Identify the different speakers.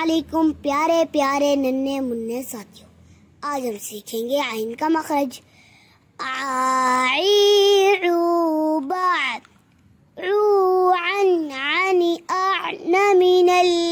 Speaker 1: علیکم پیارے پیارے ننے منے ساتھیوں آج ہم سیکھیں گے آئین کا مخرج آئی اعن من مین